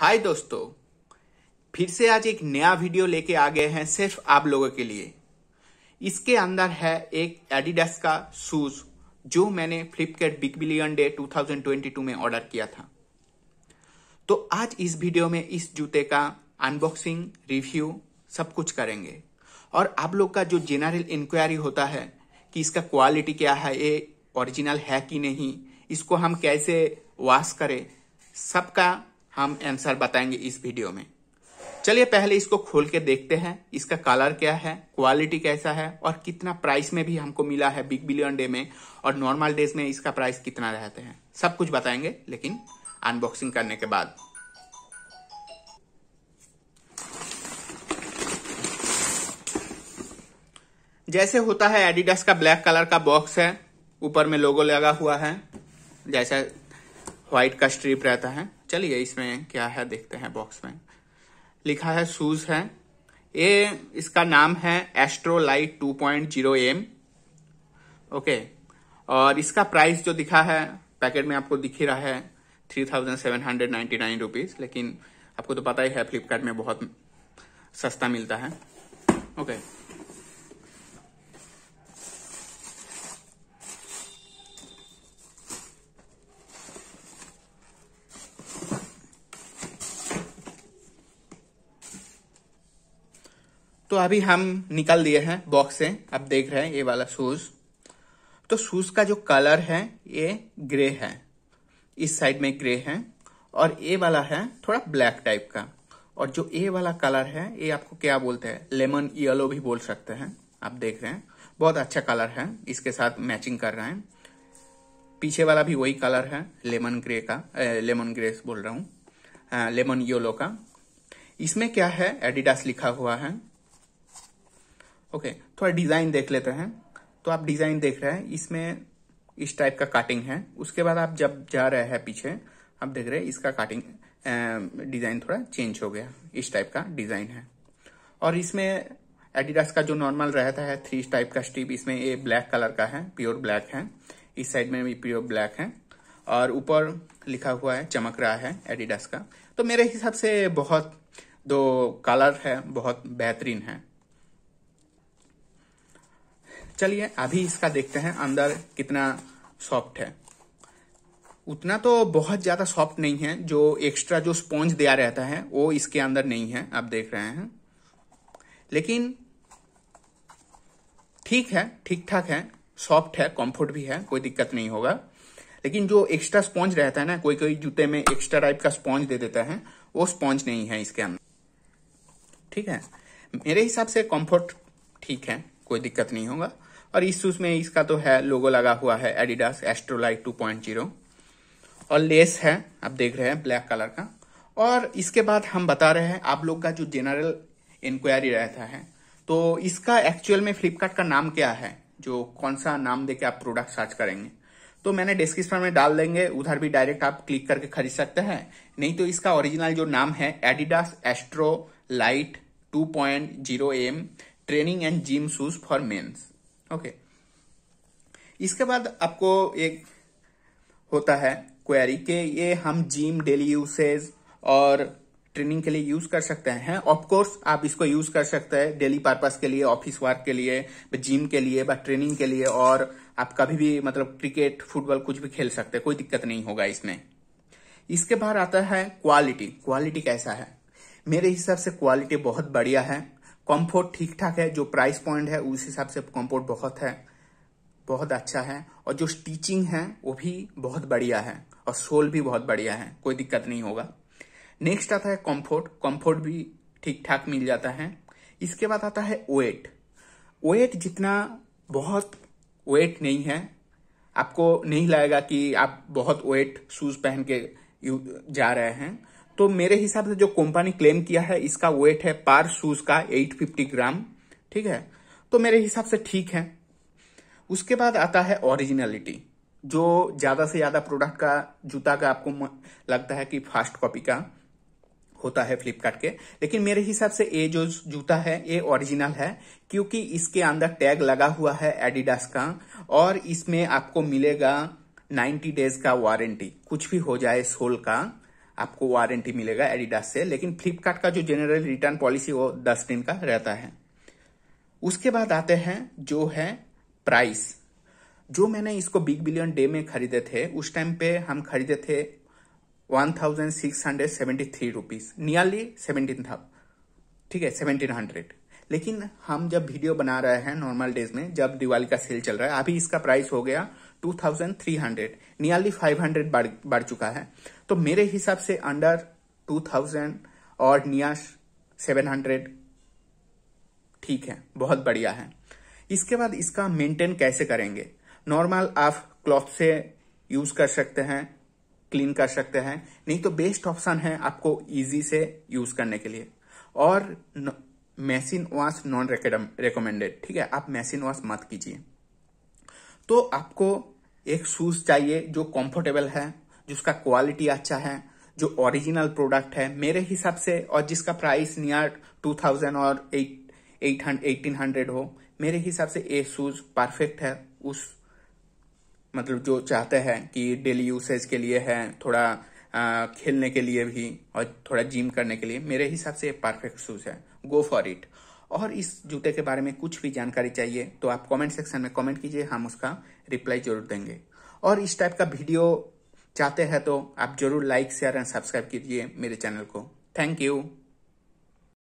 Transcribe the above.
हाय दोस्तों फिर से आज एक नया वीडियो लेके आ गए हैं सिर्फ आप लोगों के लिए इसके अंदर है एक एडिडास का शूज जो मैंने फ्लिपकार्ट बिग बिलियन डे 2022 में ऑर्डर किया था तो आज इस वीडियो में इस जूते का अनबॉक्सिंग रिव्यू सब कुछ करेंगे और आप लोग का जो जेनरल इंक्वायरी होता है कि इसका क्वालिटी क्या है ये ओरिजिनल है कि नहीं इसको हम कैसे वॉश करें सबका हम आंसर बताएंगे इस वीडियो में चलिए पहले इसको खोल के देखते हैं इसका कलर क्या है क्वालिटी कैसा है और कितना प्राइस में भी हमको मिला है बिग बिलियन डे में और नॉर्मल डेज में इसका प्राइस कितना रहते हैं सब कुछ बताएंगे लेकिन अनबॉक्सिंग करने के बाद जैसे होता है एडिडास का ब्लैक कलर का बॉक्स है ऊपर में लोगो लगा हुआ है जैसा व्हाइट का स्ट्रिप रहता है चलिए इसमें क्या है देखते हैं बॉक्स में लिखा है शूज है ये इसका नाम है Astrolite two point zero M okay और इसका प्राइस जो दिखा है पैकेट में आपको दिख ही रहा है three thousand seven hundred ninety nine rupees लेकिन आपको तो पता ही है फ्लिपकार्ट में बहुत सस्ता मिलता है ओके okay. तो अभी हम निकाल दिए हैं बॉक्स से आप देख रहे हैं ये वाला शूज तो शूज का जो कलर है ये ग्रे है इस साइड में ग्रे है और ए वाला है थोड़ा ब्लैक टाइप का और जो ए वाला कलर है ये आपको क्या बोलते हैं लेमन येलो भी बोल सकते हैं आप देख रहे हैं बहुत अच्छा कलर है इसके साथ मैचिंग कर रहे हैं पीछे वाला भी वही कलर है लेमन ग्रे का ए, लेमन ग्रे बोल रहा हूँ लेमन हाँ, येलो का इसमें क्या है एडिडास लिखा हुआ है ओके थोड़ा डिजाइन देख लेते हैं तो आप डिजाइन देख रहे हैं इसमें इस टाइप का काटिंग है उसके बाद आप जब जा रहे हैं पीछे आप देख रहे हैं इसका काटिंग डिजाइन थोड़ा चेंज हो गया इस टाइप का डिजाइन है और इसमें एडिडास का जो नॉर्मल रहता है थ्री टाइप का स्टीप इसमें ये ब्लैक कलर का है प्योर ब्लैक है इस साइड में भी प्योर ब्लैक है और ऊपर लिखा हुआ है चमक रहा है एडिडास का तो मेरे हिसाब से बहुत दो कलर है बहुत बेहतरीन है चलिए अभी इसका देखते हैं अंदर कितना सॉफ्ट है उतना तो बहुत ज़्यादा सॉफ्ट नहीं है जो एक्स्ट्रा जो स्पॉन्ज दिया रहता है वो इसके अंदर नहीं है आप देख रहे हैं लेकिन ठीक है ठीक ठाक है सॉफ्ट है कंफर्ट भी है कोई दिक्कत नहीं होगा लेकिन जो एक्स्ट्रा स्पॉन्ज रहता है ना कोई कोई जूते में एक्स्ट्रा टाइप का स्पॉन्ज दे देता है वो स्पॉन्ज नहीं है इसके अंदर ठीक है मेरे हिसाब से कंफर्ट ठीक है कोई दिक्कत नहीं होगा और इस शूज में इसका तो है लोगो लगा हुआ है Adidas Astrolite two point zero और लेस है आप देख रहे हैं ब्लैक कलर का और इसके बाद हम बता रहे हैं आप लोग का जो जनरल इंक्वायरी रहता है तो इसका एक्चुअल में फ्लिपकार्ट का नाम क्या है जो कौन सा नाम देके आप प्रोडक्ट सर्च करेंगे तो मैंने डिस्क्रिप्शन में डाल देंगे उधर भी डायरेक्ट आप क्लिक करके खरीद सकते हैं नहीं तो इसका ओरिजिनल जो नाम है Adidas Astrolite zero M training and gym shoes for mens okay इसके बाद आपको एक होता है क्वेरी के ये हम जिम डेली यूसेज और ट्रेनिंग के लिए यूज कर सकते हैं ऑफ कोर्स आप इसको यूज कर सकते हैं डेली पर्पस के लिए ऑफिस वर्क के लिए जिम के लिए बा ट्रेनिंग के लिए और आप कभी भी मतलब क्रिकेट फुटबॉल कुछ भी खेल सकते हैं कोई दिक्कत नहीं होगा इसमें इसके बाद आता है क्वालिटी क्वालिटी कैसा है मेरे हिसाब से क्वालिटी बहुत बढ़िया है कॉम्फोर्ट ठीक ठाक है जो प्राइस पॉइंट है उस हिसाब से कॉम्फोर्ट बहुत है बहुत अच्छा है और जो स्टिचिंग है वो भी बहुत बढ़िया है और सोल भी बहुत बढ़िया है कोई दिक्कत नहीं होगा नेक्स्ट आता है कॉम्फोर्ट कॉम्फोर्ट भी ठीक ठाक मिल जाता है इसके बाद आता है वेट वेट जितना बहुत वेट नहीं है आपको नहीं लगेगा कि आप बहुत वेट शूज पहन के जा रहे हैं तो मेरे हिसाब से जो कंपनी क्लेम किया है इसका वेट है पार शूज का 850 ग्राम ठीक है तो मेरे हिसाब से ठीक है उसके बाद आता है ओरिजिनलिटी जो ज्यादा से ज्यादा प्रोडक्ट का जूता का आपको लगता है कि फास्ट कॉपी का होता है फ्लिपकार्ट के लेकिन मेरे हिसाब से ये जो जूता है ये ओरिजिनल है क्योंकि इसके अंदर टैग लगा हुआ है एडिडास का और इसमें आपको मिलेगा 90 डेज का वारंटी कुछ भी हो जाए सोल का आपको वारंटी मिलेगा एडिडास से लेकिन फ्लिपकार्ट का जो जनरल रिटर्न पॉलिसी वो दस दिन का रहता है उसके बाद आते हैं जो है प्राइस जो मैंने इसको बिग बिलियन डे में खरीदे थे उस टाइम पे हम खरीदे थे one thousand six hundred seventy three rupees nearly seventeen था ठीक है सेवनटीन हंड्रेड लेकिन हम जब वीडियो बना रहे हैं नॉर्मल डेज में जब दिवाली का सेल चल रहा है अभी इसका प्राइस हो गया 2300 नियरली 500 बढ़ बढ़ चुका है तो मेरे हिसाब से अंडर 2000 और नियर 700 ठीक है बहुत बढ़िया है इसके बाद इसका मेंटेन कैसे करेंगे नॉर्मल आप क्लॉथ से यूज कर सकते हैं क्लीन कर सकते हैं नहीं तो बेस्ट ऑप्शन है आपको इजी से यूज करने के लिए और मेसिन वॉश नॉन रेकमेंडेड ठीक है आप मेसिन वॉश मत कीजिए तो आपको एक शूज चाहिए जो कंफर्टेबल है जिसका क्वालिटी अच्छा है जो ओरिजिनल प्रोडक्ट है मेरे हिसाब से और जिसका प्राइस नियर टू थाउजेंड और एट एट एटीन हंड्रेड हो मेरे हिसाब से ये शूज परफेक्ट है उस मतलब जो चाहते हैं कि डेली यूसेज के लिए है थोड़ा आ, खेलने के लिए भी और थोड़ा जिम करने के लिए मेरे हिसाब से परफेक्ट शूज है गो फॉर इट और इस जूते के बारे में कुछ भी जानकारी चाहिए तो आप कमेंट सेक्शन में कमेंट कीजिए हम उसका रिप्लाई जरूर देंगे और इस टाइप का वीडियो चाहते हैं तो आप जरूर लाइक शेयर एंड सब्सक्राइब कीजिए मेरे चैनल को थैंक यू